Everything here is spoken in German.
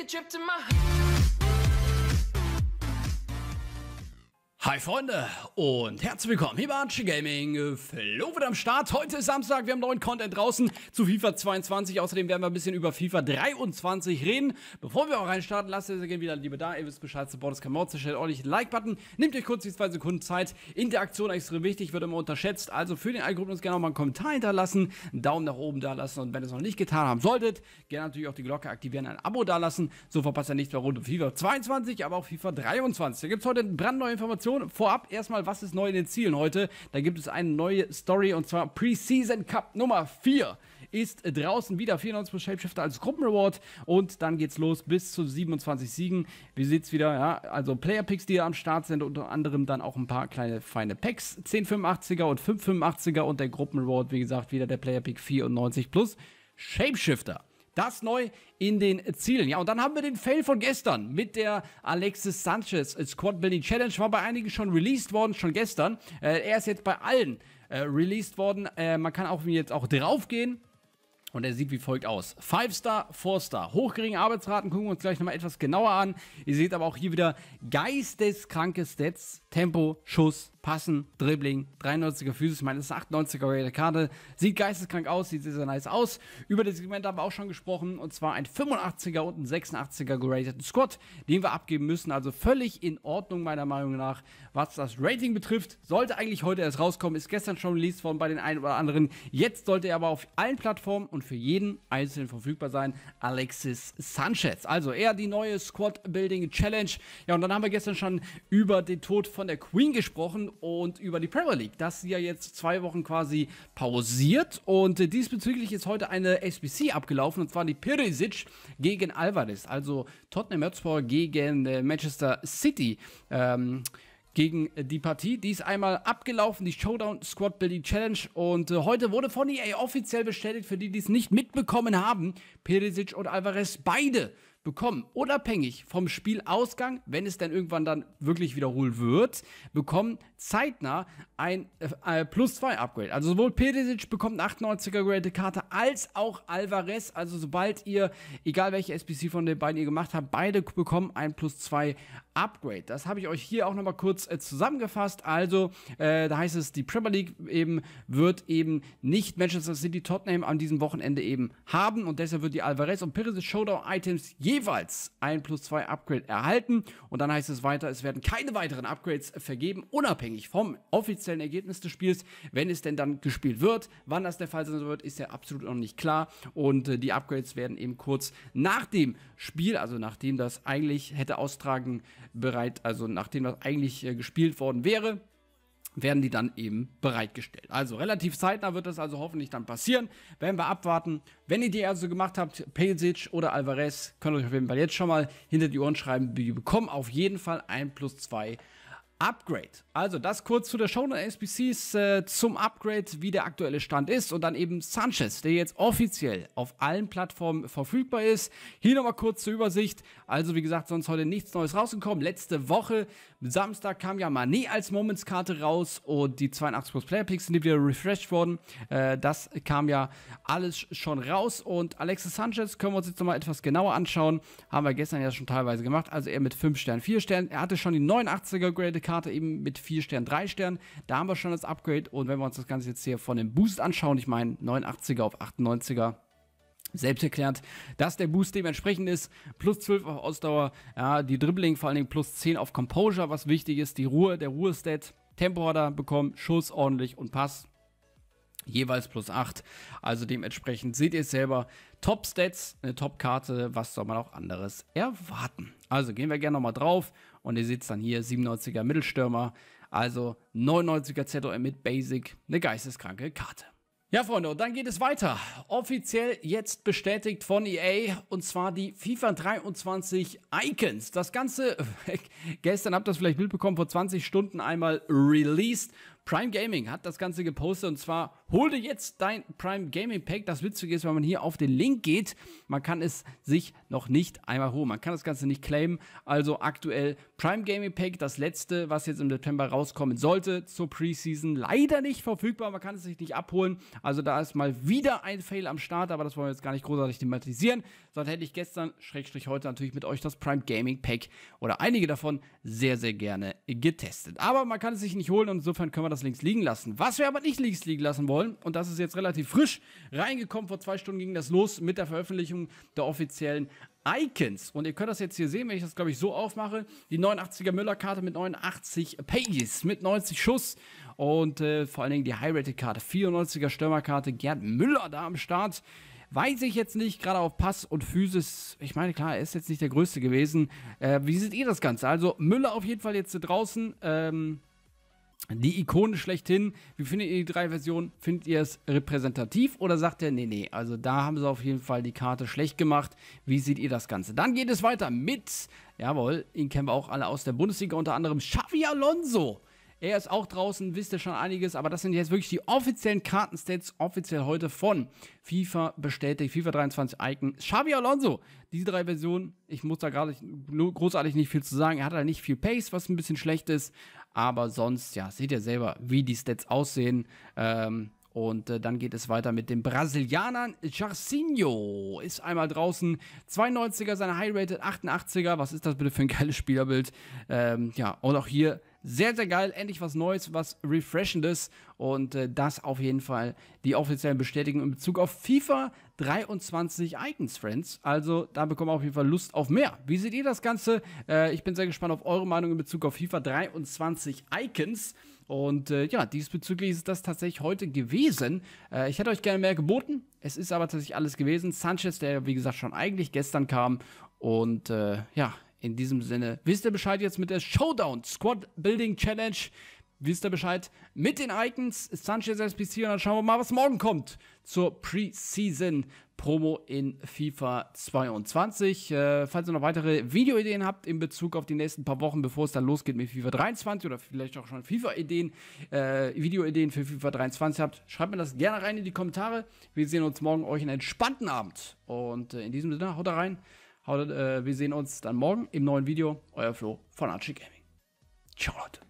a trip to my Hi Freunde und herzlich willkommen hier bei Archie Gaming. Flo wird am Start. Heute ist Samstag, wir haben neuen Content draußen zu FIFA 22. Außerdem werden wir ein bisschen über FIFA 23 reden. Bevor wir auch reinstarten, lasst ihr sehr gerne wieder Liebe da. Ihr wisst Bescheid, Support ist kein Mord. Zerstellt ordentlich den Like-Button. Nehmt euch kurz die zwei Sekunden Zeit. Interaktion extrem wichtig, wird immer unterschätzt. Also für den Algorithmus gerne auch mal einen Kommentar hinterlassen, einen Daumen nach oben da lassen und wenn ihr es noch nicht getan haben solltet, gerne natürlich auch die Glocke aktivieren, ein Abo da lassen. So verpasst ihr nichts mehr rund um FIFA 22, aber auch FIFA 23. Da gibt es heute brandneue Informationen Vorab erstmal, was ist neu in den Zielen heute? Da gibt es eine neue Story und zwar Preseason Cup Nummer 4 ist draußen wieder 94 Shapeshifter als Gruppenreward und dann geht's los bis zu 27 Siegen. Wie sieht's wieder, ja, also Player Picks, die am Start sind, unter anderem dann auch ein paar kleine feine Packs, 1085er und 585er und der Gruppenreward, wie gesagt, wieder der Player Pick 94 plus Shapeshifter. Das neu in den Zielen. Ja, und dann haben wir den Fail von gestern mit der Alexis Sanchez Squad Building Challenge. War bei einigen schon released worden, schon gestern. Äh, er ist jetzt bei allen äh, released worden. Äh, man kann auch jetzt auch draufgehen. Und er sieht wie folgt aus. 5-Star, 4-Star. Hochgeringe Arbeitsraten gucken wir uns gleich nochmal etwas genauer an. Ihr seht aber auch hier wieder geisteskranke Stats. Tempo, Schuss, Passen, Dribbling, 93er Physis, meines 98er Rated Karte. Sieht geisteskrank aus, sieht sehr, sehr nice aus. Über das Segment haben wir auch schon gesprochen, und zwar ein 85er und ein 86er gerateten Squad, den wir abgeben müssen. Also völlig in Ordnung, meiner Meinung nach, was das Rating betrifft. Sollte eigentlich heute erst rauskommen, ist gestern schon released worden bei den einen oder anderen. Jetzt sollte er aber auf allen Plattformen und für jeden einzelnen verfügbar sein. Alexis Sanchez. Also eher die neue Squad Building Challenge. Ja, und dann haben wir gestern schon über den Tod von der Queen gesprochen und über die Premier League. Das ist ja jetzt zwei Wochen quasi pausiert und äh, diesbezüglich ist heute eine SBC abgelaufen und zwar die Perisic gegen Alvarez, also Tottenham Hotspur gegen äh, Manchester City. Ähm, gegen die Partie. Die ist einmal abgelaufen, die Showdown Squad Building Challenge. Und äh, heute wurde von EA offiziell bestätigt, für die, die es nicht mitbekommen haben, Perisic und Alvarez beide bekommen, unabhängig vom Spielausgang, wenn es dann irgendwann dann wirklich wiederholt wird, bekommen zeitnah ein äh, äh Plus 2 Upgrade. Also sowohl Perisic bekommt eine 98er graded Karte als auch Alvarez. Also sobald ihr, egal welche SPC von den beiden ihr gemacht habt, beide bekommen ein Plus 2 Upgrade. Upgrade. Das habe ich euch hier auch nochmal kurz äh, zusammengefasst. Also, äh, da heißt es, die Premier League eben wird eben nicht Manchester City Tottenham an diesem Wochenende eben haben und deshalb wird die Alvarez und Pires Showdown Items jeweils ein plus zwei Upgrade erhalten. Und dann heißt es weiter, es werden keine weiteren Upgrades vergeben, unabhängig vom offiziellen Ergebnis des Spiels, wenn es denn dann gespielt wird. Wann das der Fall sein wird, ist ja absolut noch nicht klar. Und äh, die Upgrades werden eben kurz nach dem Spiel, also nachdem das eigentlich hätte austragen bereit, also nachdem das eigentlich äh, gespielt worden wäre, werden die dann eben bereitgestellt. Also relativ zeitnah wird das also hoffentlich dann passieren. Werden wir abwarten. Wenn ihr die also gemacht habt, Pesic oder Alvarez, könnt ihr euch auf jeden Fall jetzt schon mal hinter die Ohren schreiben. Wir bekommen auf jeden Fall ein plus zwei Upgrade. Also das kurz zu der Show der SBCs äh, zum Upgrade, wie der aktuelle Stand ist und dann eben Sanchez, der jetzt offiziell auf allen Plattformen verfügbar ist. Hier nochmal kurz zur Übersicht. Also wie gesagt, sonst heute nichts Neues rausgekommen. Letzte Woche, Samstag kam ja Mané als Momentskarte raus und die 82 Plus Player Picks sind wieder refreshed worden. Äh, das kam ja alles schon raus und Alexis Sanchez können wir uns jetzt nochmal etwas genauer anschauen. Haben wir gestern ja schon teilweise gemacht. Also er mit 5 Sternen, 4 Sternen. Er hatte schon die 89er Grade Karte eben mit 4 Sternen, 3 Sternen. Da haben wir schon das Upgrade. Und wenn wir uns das Ganze jetzt hier von dem Boost anschauen, ich meine 89er auf 98er, selbst erklärt, dass der Boost dementsprechend ist. Plus 12 auf Ausdauer, ja, die Dribbling vor allen Dingen plus 10 auf Composure, was wichtig ist, die Ruhe, der Ruhestat, Tempo hat er bekommen, Schuss ordentlich und Pass. Jeweils plus 8. Also dementsprechend seht ihr es selber. Top-Stats, eine Top-Karte, was soll man auch anderes erwarten? Also gehen wir gerne nochmal drauf und ihr seht es dann hier, 97er Mittelstürmer, also 99er ZOM mit Basic, eine geisteskranke Karte. Ja, Freunde, und dann geht es weiter. Offiziell jetzt bestätigt von EA und zwar die FIFA 23 Icons. Das Ganze, gestern habt ihr das vielleicht mitbekommen, vor 20 Stunden einmal released. Prime Gaming hat das Ganze gepostet und zwar hol dir jetzt dein Prime Gaming Pack. Das Witzige ist, wenn man hier auf den Link geht, man kann es sich noch nicht einmal holen. Man kann das Ganze nicht claimen. Also aktuell Prime Gaming Pack, das letzte, was jetzt im September rauskommen sollte zur Preseason. Leider nicht verfügbar, man kann es sich nicht abholen. Also da ist mal wieder ein Fail am Start, aber das wollen wir jetzt gar nicht großartig thematisieren. Sonst hätte ich gestern, Schrägstrich heute natürlich mit euch das Prime Gaming Pack oder einige davon sehr, sehr gerne getestet. Aber man kann es sich nicht holen und insofern können wir das etwas links liegen lassen. Was wir aber nicht links liegen lassen wollen, und das ist jetzt relativ frisch reingekommen, vor zwei Stunden ging das los mit der Veröffentlichung der offiziellen Icons. Und ihr könnt das jetzt hier sehen, wenn ich das, glaube ich, so aufmache. Die 89er Müller-Karte mit 89 Pages, mit 90 Schuss. Und äh, vor allen Dingen die High-Rated-Karte, 94er Stürmerkarte, Gerd Müller da am Start. Weiß ich jetzt nicht, gerade auf Pass und Physis. Ich meine, klar, er ist jetzt nicht der Größte gewesen. Äh, wie seht ihr das Ganze? Also Müller auf jeden Fall jetzt draußen. Ähm, die Ikone schlechthin. Wie findet ihr die drei Versionen? Findet ihr es repräsentativ oder sagt ihr, nee, nee, also da haben sie auf jeden Fall die Karte schlecht gemacht. Wie seht ihr das Ganze? Dann geht es weiter mit, jawohl, ihn kennen wir auch alle aus der Bundesliga, unter anderem Xavi Alonso. Er ist auch draußen, wisst ihr schon einiges, aber das sind jetzt wirklich die offiziellen Kartenstats, offiziell heute von FIFA bestätigt, FIFA 23 Icon, Xavi Alonso. Diese drei Versionen, ich muss da gerade großartig nicht viel zu sagen. Er hat da halt nicht viel Pace, was ein bisschen schlecht ist, aber sonst, ja, seht ihr selber, wie die Stats aussehen. Ähm, und äh, dann geht es weiter mit dem Brasilianer Jarcinho ist einmal draußen. 92er, seine High-Rated, 88er. Was ist das bitte für ein geiles Spielerbild? Ähm, ja, und auch hier sehr, sehr geil. Endlich was Neues, was Refreshendes. Und äh, das auf jeden Fall die offiziellen Bestätigungen in Bezug auf FIFA 23 Icons, Friends. Also da bekommen wir auf jeden Fall Lust auf mehr. Wie seht ihr das Ganze? Äh, ich bin sehr gespannt auf eure Meinung in Bezug auf FIFA 23 Icons. Und äh, ja, diesbezüglich ist das tatsächlich heute gewesen. Äh, ich hätte euch gerne mehr geboten. Es ist aber tatsächlich alles gewesen. Sanchez, der wie gesagt schon eigentlich gestern kam. Und äh, ja, in diesem Sinne, wisst ihr Bescheid jetzt mit der Showdown Squad Building Challenge? Wisst ihr Bescheid mit den Icons Sanchez SPC und dann schauen wir mal, was morgen kommt zur Preseason Promo in FIFA 22. Äh, falls ihr noch weitere Videoideen habt in Bezug auf die nächsten paar Wochen, bevor es dann losgeht mit FIFA 23 oder vielleicht auch schon FIFA-Ideen, äh, Videoideen für FIFA 23 habt, schreibt mir das gerne rein in die Kommentare. Wir sehen uns morgen euch einen entspannten Abend. Und äh, in diesem Sinne, haut rein. Haut, äh, wir sehen uns dann morgen im neuen Video. Euer Flo von Archie Gaming. Ciao Leute.